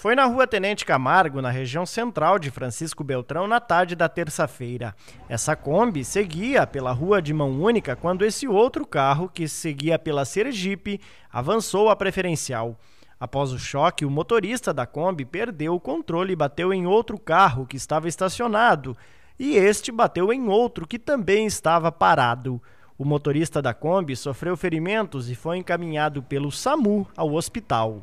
foi na rua Tenente Camargo, na região central de Francisco Beltrão, na tarde da terça-feira. Essa Kombi seguia pela rua de mão única quando esse outro carro, que seguia pela Sergipe, avançou a preferencial. Após o choque, o motorista da Kombi perdeu o controle e bateu em outro carro que estava estacionado, e este bateu em outro que também estava parado. O motorista da Kombi sofreu ferimentos e foi encaminhado pelo SAMU ao hospital.